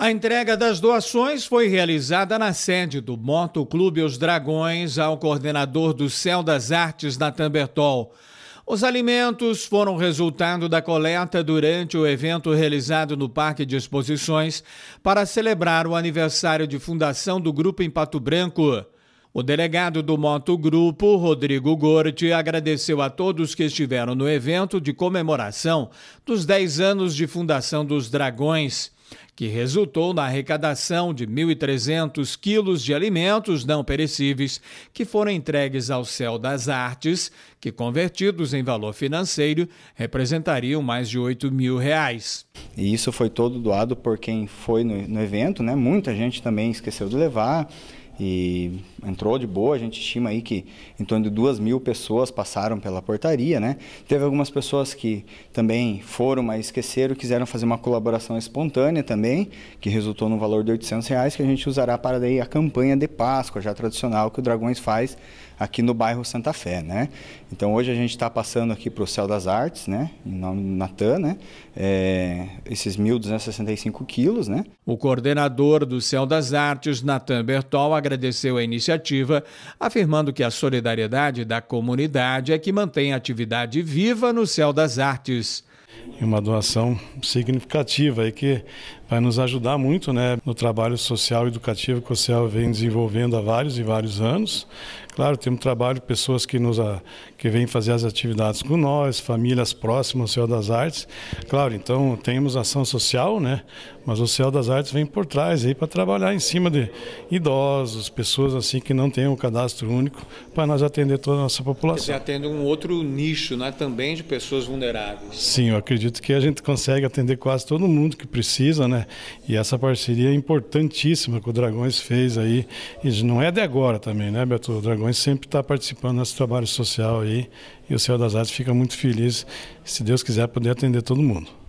A entrega das doações foi realizada na sede do Motoclube Os Dragões ao coordenador do Céu das Artes da Tambertol. Os alimentos foram resultado da coleta durante o evento realizado no Parque de Exposições para celebrar o aniversário de fundação do grupo em Pato Branco. O delegado do Moto Grupo, Rodrigo Gorte agradeceu a todos que estiveram no evento de comemoração dos 10 anos de fundação dos Dragões que resultou na arrecadação de 1.300 quilos de alimentos não perecíveis que foram entregues ao Céu das Artes, que, convertidos em valor financeiro, representariam mais de 8 mil reais. E isso foi todo doado por quem foi no, no evento, né? Muita gente também esqueceu de levar e entrou de boa. A gente estima aí que em torno de duas mil pessoas passaram pela portaria, né? Teve algumas pessoas que também foram, mas esqueceram, quiseram fazer uma colaboração espontânea também, que resultou no valor de 800 reais, que a gente usará para daí a campanha de Páscoa, já tradicional, que o Dragões faz aqui no bairro Santa Fé, né? Então hoje a gente está passando aqui para o Céu das Artes, né? do Natan, né? É, esses 1.265 quilos, né? O coordenador do Céu das Artes, Natan Bertol, agradeceu a iniciativa, afirmando que a solidariedade da comunidade é que mantém a atividade viva no Céu das Artes e uma doação significativa e que vai nos ajudar muito né, no trabalho social e educativo que o CEL vem desenvolvendo há vários e vários anos, Claro, temos um trabalho, pessoas que nos que vêm fazer as atividades com nós, famílias próximas ao Céu das Artes. Claro, então temos ação social, né? Mas o Céu das Artes vem por trás aí para trabalhar em cima de idosos, pessoas assim que não têm um cadastro único, para nós atender toda a nossa população. Você atende um outro nicho, né? Também de pessoas vulneráveis. Sim, eu acredito que a gente consegue atender quase todo mundo que precisa, né? E essa parceria é importantíssima que o Dragões fez aí. E não é de agora também, né, Beto? O Dragões mas sempre está participando do nosso trabalho social aí. E o Céu das Artes fica muito feliz, se Deus quiser, poder atender todo mundo.